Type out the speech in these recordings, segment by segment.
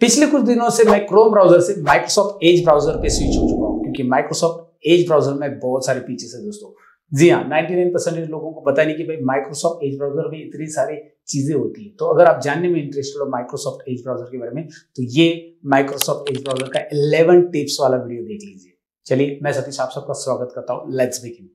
पिछले कुछ दिनों से मैं क्रोम ब्राउजर से माइक्रोसॉफ्ट एज ब्राउजर पे स्विच हो चुका हूँ क्योंकि माइक्रोसॉफ्ट एज ब्राउजर में बहुत सारे पीछे है दोस्तों जी हाँ नाइनटी लोगों को पता नहीं कि भाई माइक्रोसॉफ्ट एज ब्राउजर में इतनी सारी चीजें होती है तो अगर आप जानने में इंटरेस्टेड हो माइक्रोसॉफ्ट एज ब्राउजर के बारे में तो ये माइक्रोसॉफ्ट एज ब्राउजर का 11 टिप्स वाला वीडियो देख लीजिए चलिए मैं सतीश आप सबका स्वागत करता हूँ लेट्स बिगिन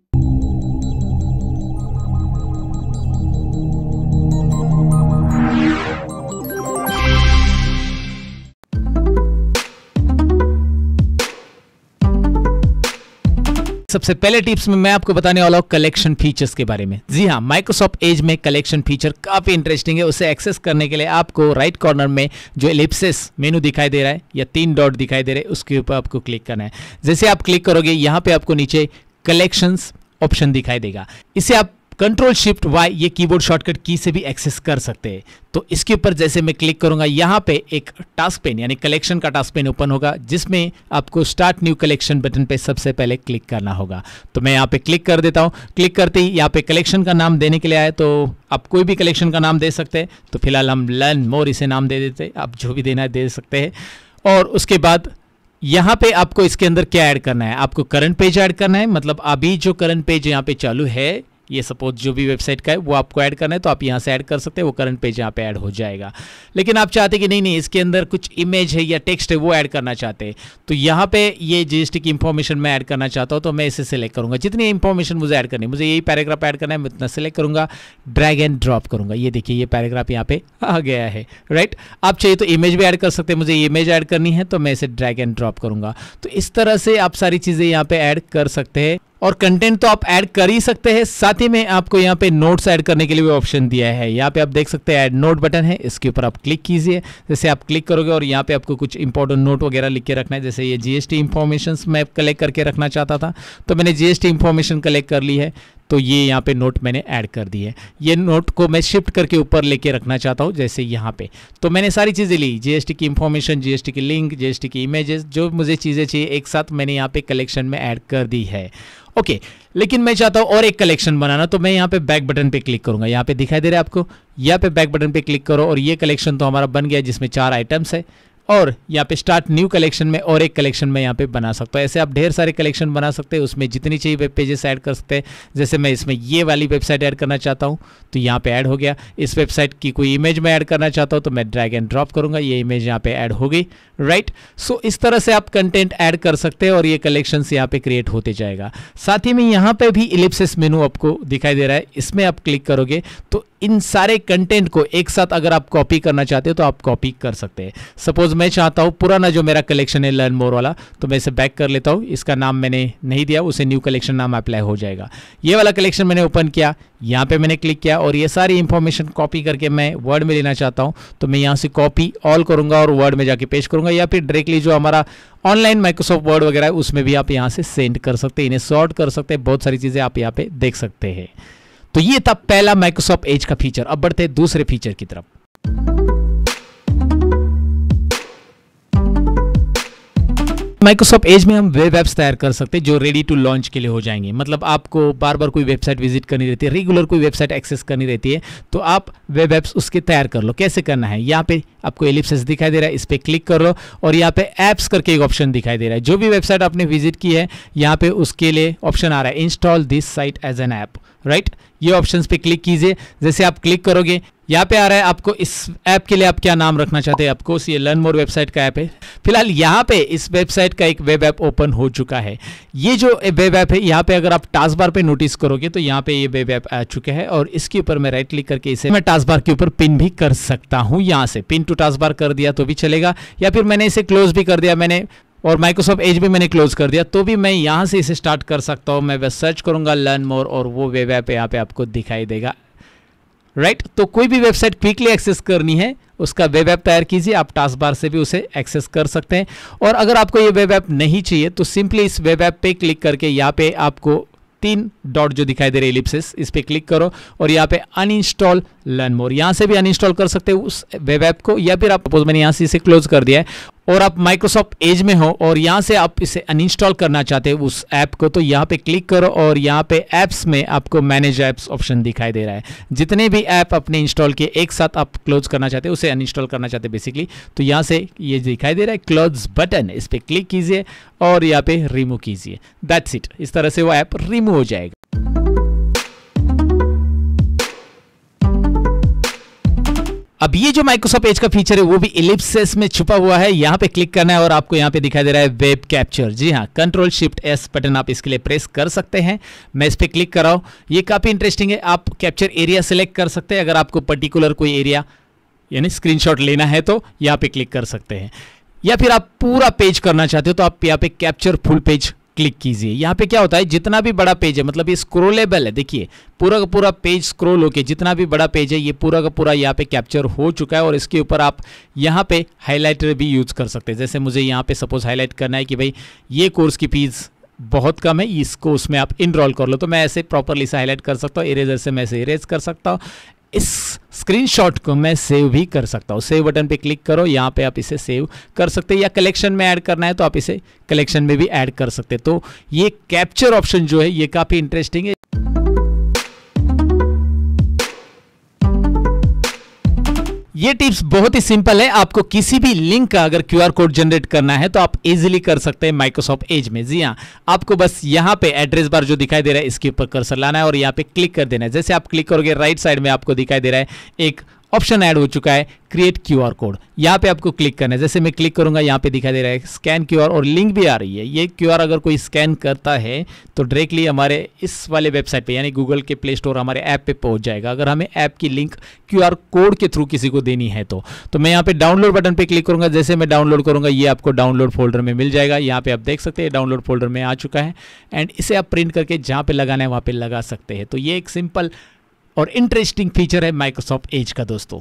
सबसे पहले टिप्स में मैं आपको बताने वाला हूँ कलेक्शन फीचर्स के बारे में जी हाँ माइक्रोसॉफ्ट एज में कलेक्शन फीचर काफ़ी इंटरेस्टिंग है उसे एक्सेस करने के लिए आपको राइट कॉर्नर में जो एलिप्सिस मेनू दिखाई दे रहा है या तीन डॉट दिखाई दे रहे हैं उसके ऊपर आपको क्लिक करना है जैसे आप क्लिक करोगे यहाँ पे आपको नीचे कलेक्शन ऑप्शन दिखाई देगा इसे आप कंट्रोल शिफ्ट वाई ये कीबोर्ड शॉर्टकट की से भी एक्सेस कर सकते हैं तो इसके ऊपर जैसे मैं क्लिक करूंगा यहाँ पे एक टास्क पेन यानी कलेक्शन का टास्क पेन ओपन होगा जिसमें आपको स्टार्ट न्यू कलेक्शन बटन पे सबसे पहले क्लिक करना होगा तो मैं यहाँ पे क्लिक कर देता हूँ क्लिक करते ही यहाँ पे कलेक्शन का नाम देने के लिए आए तो आप कोई भी कलेक्शन का नाम दे सकते हैं तो फिलहाल हम लर्न मोर इसे नाम दे देते आप जो भी देना है दे सकते हैं और उसके बाद यहाँ पे आपको इसके अंदर क्या ऐड करना है आपको करंट पेज ऐड करना है मतलब अभी जो करंट पेज यहाँ पे चालू है ये सपोज जो भी वेबसाइट का है वो आपको ऐड करना है तो आप यहाँ से ऐड कर सकते हैं वो करंट पेज यहाँ पे ऐड हो जाएगा लेकिन आप चाहते कि नहीं नहीं इसके अंदर कुछ इमेज है या टेक्स्ट है वो ऐड करना चाहते हैं तो यहाँ पे ये जीएसटी की इंफॉर्मेशन मैं ऐड करना चाहता हूँ तो मैं इसे सेलेक्ट करूँगा जितनी इंफॉर्मेशन मुझे ऐड करनी है मुझे यही पैराग्राफ ऐड करना है मैं उतना सेलेक्ट करूँगा ड्रैग एंड ड्रॉप करूँगा ये देखिए ये पैराग्राफ यहाँ पे आ गया है राइट आप चाहिए तो इमेज भी ऐड कर सकते हैं मुझे इमेज ऐड करनी है तो मैं इसे ड्रैग एंड ड्रॉप करूँगा तो इस तरह से आप सारी चीज़ें यहाँ पे ऐड कर सकते हैं और कंटेंट तो आप ऐड कर ही सकते हैं साथ ही में आपको यहाँ पे नोट्स ऐड करने के लिए भी ऑप्शन दिया है यहाँ पे आप देख सकते हैं ऐड नोट बटन है इसके ऊपर आप क्लिक कीजिए जैसे आप क्लिक करोगे और यहाँ पे आपको कुछ इंपॉर्टेंट नोट वगैरह लिख के रखना है जैसे ये जीएसटी इंफॉर्मेशन मैं कलेक्ट करके रखना चाहता था तो मैंने जीएसटी इन्फॉर्मेशन कलेक्ट कर ली है तो ये यहाँ पे नोट मैंने ऐड कर दी है ये नोट को मैं शिफ्ट करके ऊपर लेके रखना चाहता हूँ जैसे यहाँ पे तो मैंने सारी चीज़ें ली जीएसटी की इन्फॉर्मेशन जीएसटी की लिंक जीएसटी की इमेजेस जो मुझे चीज़ें चाहिए एक साथ मैंने यहाँ पे कलेक्शन में ऐड कर दी है ओके लेकिन मैं चाहता हूँ और एक कलेक्शन बनाना तो मैं यहाँ पे बैक बटन पे क्लिक करूँगा यहाँ पे दिखाई दे रहा है आपको यहाँ पे बैक बटन पे क्लिक करो और ये कलेक्शन तो हमारा बन गया जिसमें चार आइटम्स है और यहाँ पे स्टार्ट न्यू कलेक्शन में और एक कलेक्शन में यहाँ पे बना सकता हूँ ऐसे आप ढेर सारे कलेक्शन बना सकते हैं उसमें जितनी चाहिए वेब पेजेस ऐड कर सकते हैं जैसे मैं इसमें ये वाली वेबसाइट ऐड करना चाहता हूँ तो यहाँ पे ऐड हो गया इस वेबसाइट की कोई इमेज मैं ऐड करना चाहता हूँ तो मैं ड्रैग एंड ड्रॉप करूँगा ये इमेज यहाँ पर ऐड हो गई राइट सो इस तरह से आप कंटेंट ऐड कर सकते हैं और ये कलेक्शन यहाँ पर क्रिएट होते जाएगा साथ ही में यहाँ पर भी इलिप्सिस मेनू आपको दिखाई दे रहा है इसमें आप क्लिक करोगे तो इन सारे कंटेंट को एक साथ अगर आप कॉपी करना चाहते हो तो आप कॉपी कर सकते हैं सपोज मैं चाहता हूँ पुराना जो मेरा कलेक्शन है लर्न मोर वाला तो मैं इसे बैक कर लेता हूँ इसका नाम मैंने नहीं दिया उसे न्यू कलेक्शन नाम अप्लाई हो जाएगा ये वाला कलेक्शन मैंने ओपन किया यहाँ पे मैंने क्लिक किया और ये सारी इंफॉर्मेशन कॉपी करके मैं वर्ड में लेना चाहता हूँ तो मैं यहाँ से कॉपी ऑल करूँगा और वर्ड में जाके पेश करूँगा या फिर डायरेक्टली जो हमारा ऑनलाइन माइक्रोसॉफ्ट वर्ड वगैरह है उसमें भी आप यहाँ से सेंड कर सकते हैं इन्हें सॉर्ट कर सकते हैं बहुत सारी चीज़ें आप यहाँ पे देख सकते हैं तो ये था पहला माइक्रोसॉफ्ट एज का फीचर अब बढ़ते हैं दूसरे फीचर की तरफ माइक्रोसॉफ्ट एज में हम वेब एप्स तैयार कर सकते हैं जो रेडी टू लॉन्च के लिए हो जाएंगे मतलब आपको बार बार कोई वेबसाइट विजिट करनी रहती है रेगुलर कोई वेबसाइट एक्सेस करनी रहती है तो आप वेब एप्स उसके तैयार कर लो कैसे करना है यहाँ पे आपको एलिप्सिस दिखाई दे रहा है इस पर क्लिक कर लो और यहाँ पे एप्स करके एक ऑप्शन दिखाई दे रहा है जो भी वेबसाइट आपने विजिट की है यहाँ पे उसके लिए ऑप्शन आ रहा है install this site as an app right right? ये ऑप्शंस पे क्लिक कीजिए जैसे आप क्लिक करोगे यहाँ पे आ रहा है आपको इस ऐप के लिए आप क्या नाम रखना चाहते हैं आपको ये लर्न मोर वेबसाइट का ऐप है फिलहाल यहाँ पे इस वेबसाइट का एक वेब ऐप ओपन हो चुका है ये जो वेब ऐप है यहाँ पे अगर आप टास्क बार पे नोटिस करोगे तो यहाँ पे ये वेब ऐप आ चुके हैं और इसके ऊपर मैं राइट क्लिक करके इसे मैं टास्क बार के ऊपर पिन भी कर सकता हूँ यहाँ से पिन टू टास्क बार कर दिया तो भी चलेगा या फिर मैंने इसे क्लोज भी कर दिया मैंने और माइक्रोसॉफ्ट एज भी मैंने क्लोज कर दिया तो भी मैं यहाँ से इसे स्टार्ट कर सकता हूँ मैं वह सर्च करूँगा लर्न मोर और वो वेब ऐप यहाँ पे आपको दिखाई देगा राइट right? तो कोई भी वेबसाइट क्विकली एक्सेस करनी है उसका वेब ऐप तैयार कीजिए आप टास्क बार से भी उसे एक्सेस कर सकते हैं और अगर आपको ये वेब ऐप नहीं चाहिए तो सिंपली इस वेब ऐप पे क्लिक करके यहाँ पे आपको तीन डॉट जो दिखाई दे रहे इलिप्सिस इस पर क्लिक करो और यहाँ पे अनइंस्टॉल लर्न मोर यहाँ से भी अनइंस्टॉल कर सकते हो उस वेब ऐप को या फिर आप मैंने यहाँ से इसे क्लोज कर दिया है और आप माइक्रोसॉफ्ट एज में हो और यहाँ से आप इसे अनइंस्टॉल करना चाहते हैं उस ऐप को तो यहाँ पे क्लिक करो और यहाँ पे ऐप्स में आपको मैनेज ऐप्स ऑप्शन दिखाई दे रहा है जितने भी ऐप आपने इंस्टॉल किए एक साथ आप क्लोज करना चाहते हैं उसे अनइंस्टॉल करना चाहते हैं बेसिकली तो यहाँ से ये दिखाई दे रहा है क्लोज बटन इस पर क्लिक कीजिए और यहाँ पे रिमूव कीजिए दैट्स इट इस तरह से वो ऐप रिमूव हो जाएगा अब ये जो माइक्रोसॉफ्ट एज का फीचर है वो भी इलिप्सेस में छुपा हुआ है यहां पे क्लिक करना है और आपको यहां पे दिखाई दे रहा है वेब कैप्चर जी हाँ कंट्रोल शिफ्ट एस बटन आप इसके लिए प्रेस कर सकते हैं मैं इस पर क्लिक कर रहा हूं ये काफ़ी इंटरेस्टिंग है आप कैप्चर एरिया सेलेक्ट कर सकते हैं अगर आपको पर्टिकुलर कोई एरिया यानी स्क्रीनशॉट लेना है तो यहां पर क्लिक कर सकते हैं या फिर आप पूरा पेज करना चाहते हो तो आप यहाँ पे कैप्चर फुल पेज क्लिक कीजिए यहाँ पे क्या होता है जितना भी बड़ा पेज है मतलब ये स्क्रोलेबल है देखिए पूरा का पूरा पेज स्क्रोल होके जितना भी बड़ा पेज है ये पूरा का पूरा यहाँ पे कैप्चर हो चुका है और इसके ऊपर आप यहाँ पे हाईलाइटर भी यूज़ कर सकते हैं जैसे मुझे यहाँ पे सपोज हाईलाइट करना है कि भाई ये कोर्स की फीस बहुत कम है इसको उसमें आप इनरोल कर लो तो मैं ऐसे प्रॉपरली से हाईलाइट कर सकता हूँ इरेजर से मैं इसे इरेज कर सकता हूँ इस स्क्रीनशॉट को मैं सेव भी कर सकता हूँ सेव बटन पे क्लिक करो यहाँ पे आप इसे सेव कर सकते हैं या कलेक्शन में ऐड करना है तो आप इसे कलेक्शन में भी ऐड कर सकते हैं तो ये कैप्चर ऑप्शन जो है ये काफ़ी इंटरेस्टिंग है ये टिप्स बहुत ही सिंपल है आपको किसी भी लिंक का अगर क्यूआर कोड जनरेट करना है तो आप इजीली कर सकते हैं माइक्रोसॉफ्ट एज में जी हाँ आपको बस यहाँ पे एड्रेस बार जो दिखाई दे रहा है इसके ऊपर कर्सर लाना है और यहाँ पे क्लिक कर देना है जैसे आप क्लिक करोगे राइट साइड में आपको दिखाई दे रहा है एक ऑप्शन ऐड हो चुका है क्रिएट क्यूआर कोड यहाँ पे आपको क्लिक करना है जैसे मैं क्लिक करूंगा यहाँ पे दिखाई दे रहा है स्कैन क्यूआर और लिंक भी आ रही है ये क्यूआर अगर कोई स्कैन करता है तो डायरेक्टली हमारे इस वाले वेबसाइट पे यानी गूगल के प्ले स्टोर हमारे ऐप पे पहुंच जाएगा अगर हमें ऐप की लिंक क्यू कोड के थ्रू किसी को देनी है तो तो मैं यहाँ पे डाउनलोड बटन पर क्लिक करूंगा जैसे मैं डाउनलोड करूँगा ये आपको डाउनलोड फोल्डर में मिल जाएगा यहाँ पर आप देख सकते हैं डाउनलोड फोल्डर में आ चुका है एंड इसे आप प्रिंट करके जहाँ पर लगाना है वहाँ पर लगा सकते हैं तो ये एक सिंपल और इंटरेस्टिंग फीचर है माइक्रोसॉफ्ट एज का दोस्तों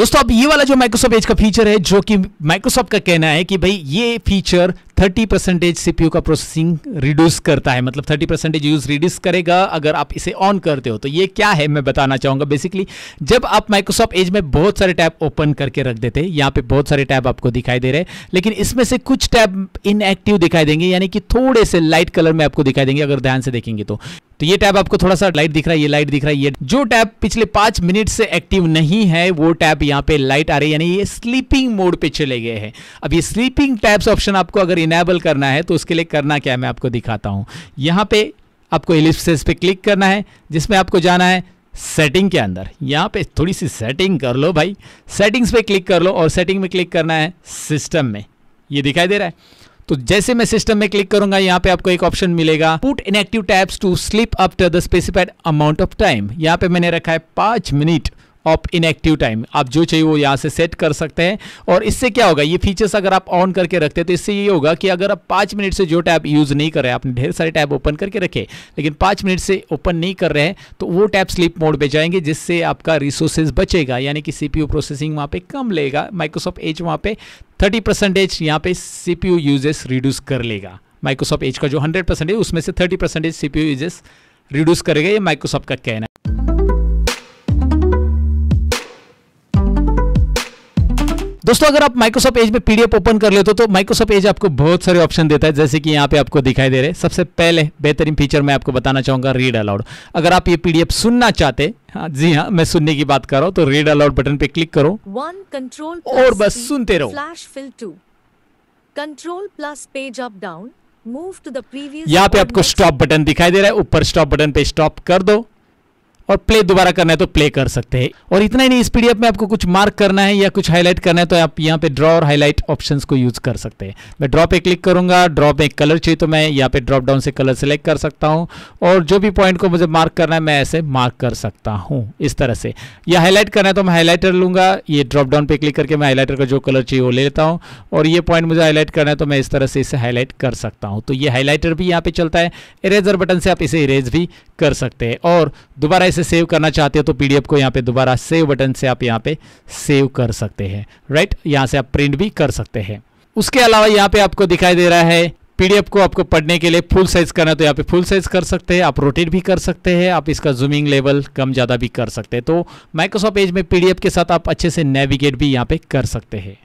दोस्तों अब ये वाला जो माइक्रोसॉफ्ट एज का फीचर है जो कि माइक्रोसॉफ्ट का कहना है कि भाई ये फीचर 30 परसेंटेज सीपीयू का प्रोसेसिंग रिड्यूस करता है मतलब 30 परसेंटेज यूज रिड्यूस करेगा अगर आप इसे ऑन करते हो तो ये क्या है मैं बताना चाहूंगा बेसिकली जब आप माइक्रोसॉफ्ट एज में बहुत सारे टैब ओपन करके रख देते हैं यहाँ पे बहुत सारे टैब आपको दिखाई दे रहे हैं लेकिन इसमें से कुछ टैब इनएक्टिव दिखाई देंगे यानी कि थोड़े से लाइट कलर में आपको दिखाई देंगे अगर ध्यान से देखेंगे तो तो ये टैब आपको थोड़ा सा लाइट दिख रहा है ये लाइट दिख रहा है ये जो टैब पिछले पांच मिनट से एक्टिव नहीं है वो टैब यहाँ पे लाइट आ रही है यानी ये स्लीपिंग मोड पे चले गए हैं अब ये स्लीपिंग टैब्स ऑप्शन आपको अगर इनेबल करना है तो उसके लिए करना क्या है मैं आपको दिखाता हूँ यहाँ पे आपको एलिप्सिस पे क्लिक करना है जिसमें आपको जाना है सेटिंग के अंदर यहाँ पे थोड़ी सी सेटिंग कर लो भाई सेटिंग्स पे क्लिक कर लो और सेटिंग में क्लिक करना है सिस्टम में ये दिखाई दे रहा है तो जैसे मैं सिस्टम में क्लिक करूंगा यहाँ पे आपको एक ऑप्शन मिलेगा put inactive tabs to sleep up the specified amount of time यहाँ पे मैंने रखा है पांच मिनट ऑफ इनएक्टिव टाइम आप जो चाहिए वो यहाँ से सेट कर सकते हैं और इससे क्या होगा ये फीचर्स अगर आप ऑन करके रखते हैं तो इससे ये होगा कि अगर आप पाँच मिनट से जो टैब यूज़ नहीं कर रहे हैं आपने ढेर सारे टैब ओपन करके रखे लेकिन पाँच मिनट से ओपन नहीं कर रहे हैं तो वो टैब स्लीप मोड पर जाएंगे जिससे आपका रिसोर्सेज बचेगा यानी कि सी प्रोसेसिंग वहाँ पर कम लेगा माइक्रोसॉफ्ट एज वहाँ पर थर्टी परसेंटेज यहाँ पे सी पी यूजेस रिड्यूस कर लेगा माइक्रोसॉफ्ट एज का जो हंड्रेड परसेंटेज उसमें से thirty percentage C P uses reduce करेगा ये माइक्रोसॉफ्ट का कहना है दोस्तों अगर आप माइक्रोसॉफ्ट एज में पीडीएफ ओपन कर लेते हो तो माइक्रोसॉफ्ट एज आपको बहुत सारे ऑप्शन देता है जैसे कि यहाँ पे आपको दिखाई दे रहे सबसे पहले बेहतरीन फीचर मैं आपको बताना चाहूंगा रीड अलाउड अगर आप ये पीडीएफ सुनना चाहते हाँ जी हाँ मैं सुनने की बात कर रहा हूँ तो रीड अलाउड बटन पे क्लिक करो वन कंट्रोल और बस सुनते रहो flash fill to control plus page up down move to the previous यहाँ पे आपको स्टॉप बटन दिखाई दे रहा है ऊपर स्टॉप बटन पे स्टॉप कर दो और प्ले दोबारा करना है तो प्ले कर सकते हैं और इतना ही नहीं इस पीडीएफ में आपको कुछ मार्क करना है या कुछ हाईलाइट करना है तो आप यहाँ पे ड्रॉ और हाईलाइट ऑप्शन को यूज कर सकते हैं मैं ड्रॉ पे क्लिक करूंगा ड्रॉ पे कलर चाहिए तो मैं यहाँ पे ड्रॉप डाउन से कलर सेलेक्ट कर सकता हूँ और जो भी पॉइंट को मुझे मार्क करना है मैं ऐसे मार्क कर सकता हूँ इस तरह से या हाईलाइट करना है तो मैं हाईलाइटर लूंगा ये ड्रॉप डाउन पे क्लिक करके मैं हाईलाइटर का जो कलर चाहिए वो ले लेता हूँ और ये पॉइंट मुझे हाईलाइट करना है तो मैं इस तरह से इसे हाईलाइट कर सकता हूँ तो ये हाईलाइटर भी यहाँ पे चलता है इरेजर बटन से आप इसे इरेज भी कर सकते हैं और दोबारा इसे इसे सेव करना चाहते हो तो पीडीएफ को यहाँ पे दोबारा सेव बटन से आप यहाँ पे सेव कर सकते हैं राइट यहाँ से आप प्रिंट भी कर सकते हैं उसके अलावा यहाँ पे आपको दिखाई दे रहा है पीडीएफ को आपको पढ़ने के लिए फुल साइज करना है तो यहाँ पे फुल साइज कर सकते हैं आप रोटेट भी कर सकते हैं आप इसका जूमिंग लेवल कम ज़्यादा भी कर सकते हैं तो माइक्रोसॉफ्ट एज में पीडीएफ के साथ आप अच्छे से नेविगेट भी यहाँ पे कर सकते हैं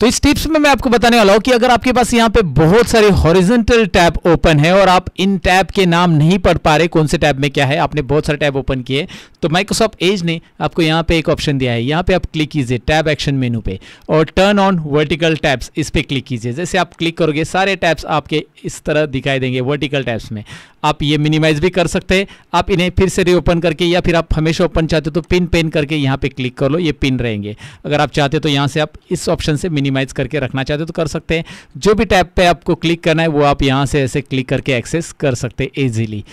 तो इस टिप्स में मैं आपको बताने वाला हूं कि अगर आपके पास यहाँ पे बहुत सारे हॉरिजेंटल टैब ओपन है और आप इन टैब के नाम नहीं पढ़ पा रहे कौन से टैब में क्या है आपने बहुत सारे टैब ओपन किए तो माइक्रोसॉफ्ट एज ने आपको यहाँ पे एक ऑप्शन दिया है यहाँ पे आप क्लिक कीजिए टैब एक्शन मेनू पे और टर्न ऑन वर्टिकल टैब्स इस पर क्लिक कीजिए जैसे आप क्लिक करोगे सारे टैब्स आपके इस तरह दिखाई देंगे वर्टिकल टैब्स में आप ये मिनिमाइज भी कर सकते हैं आप इन्हें फिर से रीओपन करके या फिर आप हमेशा ओपन चाहते हो तो पिन पेन करके यहाँ पे क्लिक कर लो ये पिन रहेंगे अगर आप चाहते हो तो यहाँ से आप इस ऑप्शन से मिनिमाइज करके रखना चाहते हो तो कर सकते हैं जो भी टैब पे आपको क्लिक करना है वो आप यहाँ से ऐसे क्लिक करके एक्सेस कर सकते हैं ईजिली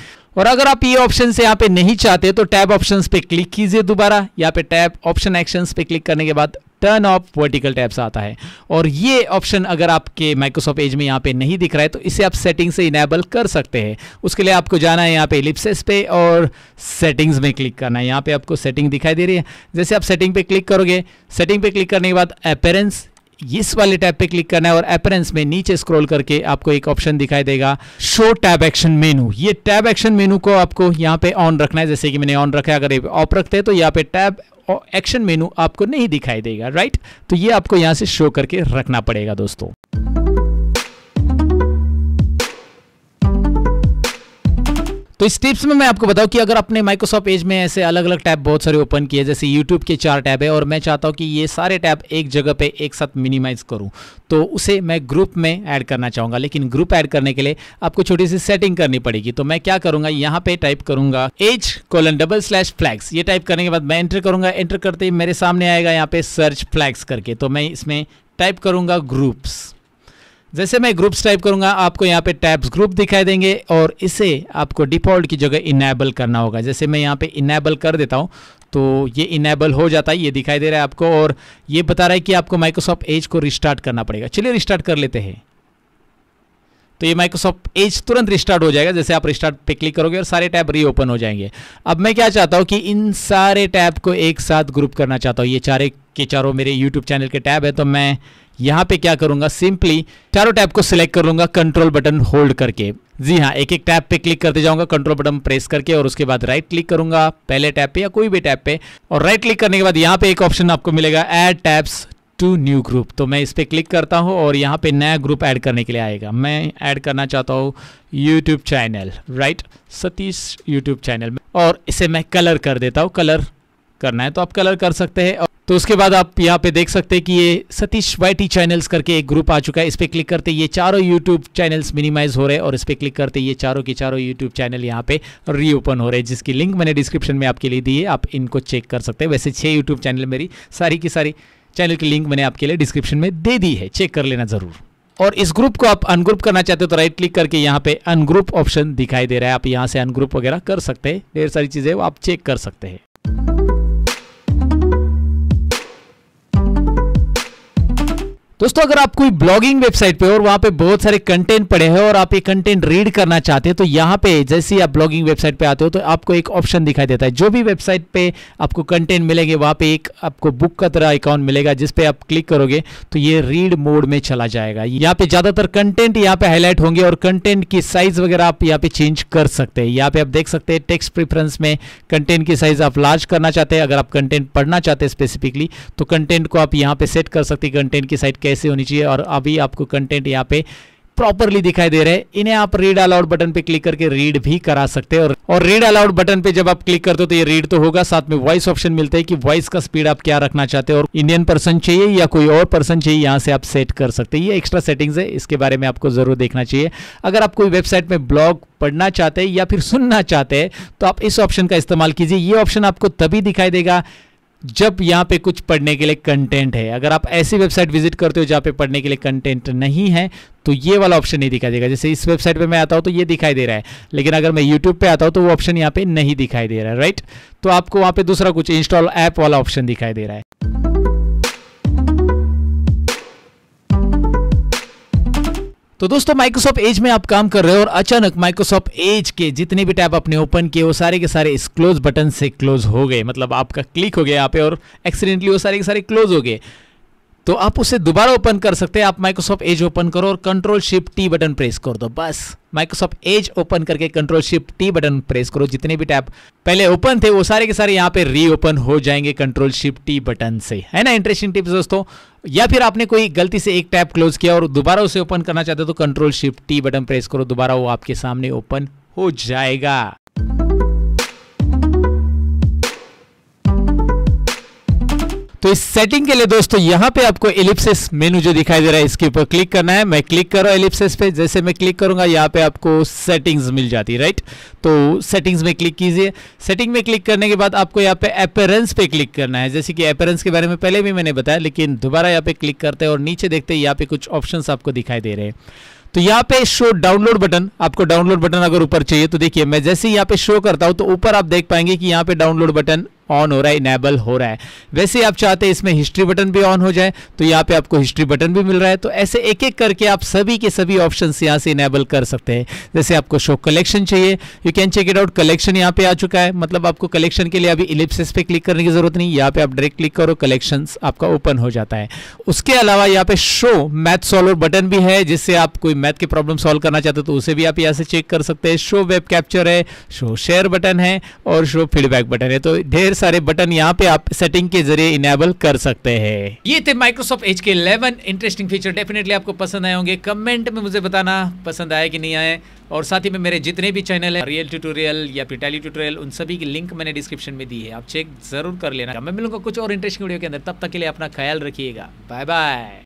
और अगर आप ये ऑप्शन से यहाँ पे नहीं चाहते तो टैब ऑप्शन पे क्लिक कीजिए दोबारा यहाँ पे टैब ऑप्शन एक्शन पे क्लिक करने के बाद टर्न ऑफ वर्टिकल टैब्स आता है और ये ऑप्शन अगर आपके माइक्रोसॉफ्ट एज में यहाँ पे नहीं दिख रहा है तो इसे आप सेटिंग से इनेबल कर सकते हैं उसके लिए आपको जाना है यहाँ पे लिप्सेस पे और सेटिंग्स में क्लिक करना है यहाँ पे आपको सेटिंग दिखाई दे रही है जैसे आप सेटिंग पे क्लिक करोगे सेटिंग पे क्लिक करने के बाद अपेरेंस इस वाले टैब पे क्लिक करना है और अपरेंस में नीचे स्क्रॉल करके आपको एक ऑप्शन दिखाई देगा शो टैब एक्शन मेनू ये टैब एक्शन मेनू को आपको यहाँ पे ऑन रखना है जैसे कि मैंने ऑन रखा है अगर ऑफ रखते हैं तो यहाँ पे टैब एक्शन मेनू आपको नहीं दिखाई देगा राइट तो ये आपको यहाँ से शो करके रखना पड़ेगा दोस्तों तो इस टिप्स में मैं आपको बताऊं कि अगर आपने माइक्रोसॉफ्ट एज में ऐसे अलग अलग टैब बहुत सारे ओपन किए जैसे यूट्यूब के चार टैब है और मैं चाहता हूं कि ये सारे टैब एक जगह पे एक साथ मिनिमाइज करूं तो उसे मैं ग्रुप में ऐड करना चाहूंगा लेकिन ग्रुप ऐड करने के लिए आपको छोटी सी सेटिंग करनी पड़ेगी तो मैं क्या करूंगा यहाँ पे टाइप करूंगा edge colon double slash flags ये टाइप करने के बाद मैं एंटर करूंगा एंटर करते ही मेरे सामने आएगा यहाँ पे सर्च फ्लैग्स करके तो मैं इसमें टाइप करूंगा ग्रुप्स जैसे मैं ग्रुप्स टाइप करूंगा आपको यहाँ पे टैब्स ग्रुप दिखाई देंगे और इसे आपको डिफ़ॉल्ट की जगह इनेबल करना होगा जैसे मैं यहाँ पे इनेबल कर देता हूँ तो ये इनेबल हो जाता है ये दिखाई दे रहा है आपको और ये बता रहा है कि आपको माइक्रोसॉफ्ट एज को रिस्टार्ट करना पड़ेगा चलिए रिस्टार्ट कर लेते हैं तो ये माइक्रोसॉफ्ट एज तुरंत रिस्टार्ट हो जाएगा जैसे आप रिस्टार्ट पे क्लिक करोगे और सारे टैब रीओपन हो जाएंगे अब मैं क्या चाहता हूँ कि इन सारे टैब को एक साथ ग्रुप करना चाहता हूँ ये चारे के चारों मेरे यूट्यूब चैनल के टैब है तो मैं यहाँ पे क्या करूंगा सिंपली चारों टैब को सिलेक्ट कर लूंगा कंट्रोल बटन होल्ड करके जी हाँ एक एक टैब पे क्लिक करते जाऊंगा कंट्रोल बटन प्रेस करके और उसके बाद राइट क्लिक करूंगा पहले टैब पे या कोई भी टैब पे और राइट क्लिक करने के बाद यहाँ पे एक ऑप्शन आपको मिलेगा add tabs to new group तो मैं इस पर क्लिक करता हूँ और यहाँ पे नया ग्रुप ऐड करने के लिए आएगा मैं ऐड करना चाहता हूँ YouTube channel right Satish YouTube channel और इसे मैं कलर कर देता हूँ कलर करना है तो आप कलर कर सकते हैं तो उसके बाद आप यहाँ पे देख सकते हैं कि ये सतीश वाईटी चैनल्स करके एक ग्रुप आ चुका है इस पर क्लिक करते ये चारों यूट्यूब चैनल्स मिनिमाइज हो रहे हैं और इस पर क्लिक करते ये चारों के चारों यूट्यूब चैनल यहाँ पे रीओपन हो रहे हैं जिसकी लिंक मैंने डिस्क्रिप्शन में आपके लिए दी है आप इनको चेक कर सकते हैं वैसे छः यूट्यूब चैनल मेरी सारी की सारी चैनल की लिंक मैंने आपके लिए डिस्क्रिप्शन में दे दी है चेक कर लेना ज़रूर और इस ग्रुप को आप अनग्रुप करना चाहते हो तो राइट क्लिक करके यहाँ पे अनग्रुप ऑप्शन दिखाई दे रहा है आप यहाँ से अनग्रुप वगैरह कर सकते हैं ढेर सारी चीज़ें आप चेक कर सकते हैं दोस्तों अगर आप कोई ब्लॉगिंग वेबसाइट पे और वहां पे बहुत सारे कंटेंट पड़े हैं और आप ये कंटेंट रीड करना चाहते हैं तो यहाँ पे जैसे ही आप ब्लॉगिंग वेबसाइट पे आते हो तो आपको एक ऑप्शन दिखाई देता है जो भी वेबसाइट पे आपको कंटेंट मिलेंगे वहां पे एक आपको बुक का तरह अकाउंट मिलेगा जिसपे आप क्लिक करोगे तो ये रीड मोड में चला जाएगा यहाँ पे ज्यादातर कंटेंट यहाँ पे हाईलाइट होंगे और कंटेंट की साइज वगैरह आप यहाँ पे चेंज कर सकते हैं यहाँ पे आप देख सकते हैं टेक्स्ट प्रिफरेंस में कंटेंट की साइज आप लार्ज करना चाहते हैं अगर आप कंटेंट पढ़ना चाहते हैं स्पेसिफिकली तो कंटेंट को आप यहाँ पे सेट कर सकते हैं कंटेंट की साइज ऐसे होनी चाहिए और अभी आपको कंटेंट यहाँ पे प्रॉपरली दिखाई दे रहे हैं इन्हें आप रीड अलाउड बटन पे क्लिक करके रीड भी करा सकते हैं और, और रीड अलाउड बटन पे जब आप क्लिक करते हो तो ये रीड तो होगा साथ में वॉइस ऑप्शन मिलता है कि वॉइस का स्पीड आप क्या रखना चाहते हैं और इंडियन पर्सन चाहिए या कोई और पर्सन चाहिए यहाँ से आप सेट कर सकते हैं ये एक्स्ट्रा सेटिंग्स है इसके बारे में आपको जरूर देखना चाहिए अगर आप कोई वेबसाइट में ब्लॉग पढ़ना चाहते हैं या फिर सुनना चाहते हैं तो आप इस ऑप्शन का इस्तेमाल कीजिए ये ऑप्शन आपको तभी दिखाई देगा जब यहाँ पे कुछ पढ़ने के लिए कंटेंट है अगर आप ऐसी वेबसाइट विजिट करते हो जहाँ पे पढ़ने के लिए कंटेंट नहीं है तो ये वाला ऑप्शन नहीं दिखाई देगा जैसे इस वेबसाइट पे मैं आता हूँ तो ये दिखाई दे रहा है लेकिन अगर मैं यूट्यूब पे आता हूँ तो वो ऑप्शन यहाँ पे नहीं दिखाई दे रहा है राइट तो आपको वहाँ पे दूसरा कुछ इंस्टॉल ऐप वाला ऑप्शन दिखाई दे रहा है तो दोस्तों माइक्रोसॉफ्ट एज में आप काम कर रहे हो और अचानक माइक्रोसॉफ्ट एज के जितने भी टैब आपने ओपन किए वो सारे के सारे इस क्लोज बटन से क्लोज हो गए मतलब आपका क्लिक हो गया यहाँ पे और एक्सीडेंटली वो सारे के सारे क्लोज हो गए तो आप उसे दोबारा ओपन कर सकते हैं आप माइक्रोसॉफ्ट एज ओपन करो और control shift T button press कर दो बस माइक्रोसॉफ्ट एज ओपन करके control shift T button press करो जितने भी टैब पहले ओपन थे वो सारे के सारे यहाँ पे रीओपन हो जाएंगे कंट्रोल शिफ्ट टी बटन से है ना इंटरेस्टिंग टिप्स दोस्तों या फिर आपने कोई गलती से एक टैब क्लोज किया और दोबारा उसे ओपन करना चाहते हो तो control shift T button press करो दोबारा वो आपके सामने ओपन हो जाएगा तो इस सेटिंग के लिए दोस्तों यहां पे आपको एलिप्सिस मेनू जो दिखाई दे रहा है इसके ऊपर क्लिक करना है मैं क्लिक कर रहा हूं एलिप्सिस पे जैसे मैं क्लिक करूंगा यहाँ पे आपको सेटिंग्स मिल जाती राइट तो सेटिंग्स में क्लिक कीजिए सेटिंग में क्लिक करने के बाद आपको यहाँ पे अपेरेंस पे क्लिक करना है जैसे कि अपेरेंस के बारे में पहले भी मैंने बताया लेकिन दोबारा यहाँ पे क्लिक करते हैं और नीचे देखते हैं यहाँ पे कुछ ऑप्शन आपको दिखाई दे रहे हैं तो यहाँ पे शो डाउनलोड बटन आपको डाउनलोड बटन अगर ऊपर चाहिए तो देखिए मैं जैसे यहाँ पे शो करता हूँ तो ऊपर आप देख पाएंगे कि यहाँ पे डाउनलोड बटन ऑन हो रहा है इनेबल हो रहा है वैसे आप चाहते हैं इसमें हिस्ट्री बटन भी ऑन हो जाए तो यहाँ पे आपको हिस्ट्री बटन भी मिल रहा है तो ऐसे एक एक करके आप सभी के सभी ऑप्शन यहाँ से इनेबल कर सकते हैं जैसे आपको शो कलेक्शन चाहिए you can check it out collection यहाँ पे आ चुका है मतलब आपको कलेक्शन के लिए अभी इलिप्सिस पे क्लिक करने की जरूरत नहीं यहाँ पे आप डायरेक्ट क्लिक करो कलेक्शन आपका ओपन हो जाता है उसके अलावा यहाँ पे शो मैथ सॉल्वर बटन भी है जिससे आप कोई मैथ की प्रॉब्लम सॉल्व करना चाहते हो तो उसे भी आप यहाँ से चेक कर सकते हैं शो वेब कैप्चर है शो शेयर बटन है और शो फीडबैक बटन है तो ढेर ढेर सारे बटन यहाँ पे आप सेटिंग के जरिए इनेबल कर सकते हैं ये थे माइक्रोसॉफ्ट एच के इलेवन इंटरेस्टिंग फीचर डेफिनेटली आपको पसंद आए होंगे कमेंट में मुझे बताना पसंद आए कि नहीं आए और साथ ही में मेरे जितने भी चैनल है रियल ट्यूटोरियल या फिर टैली ट्यूटोरियल उन सभी की लिंक मैंने डिस्क्रिप्शन में दी है आप चेक जरूर कर लेना मैं मिलूंगा कुछ और इंटरेस्टिंग वीडियो के अंदर तब तक के लिए अपना ख्याल रखिएगा बाय बाय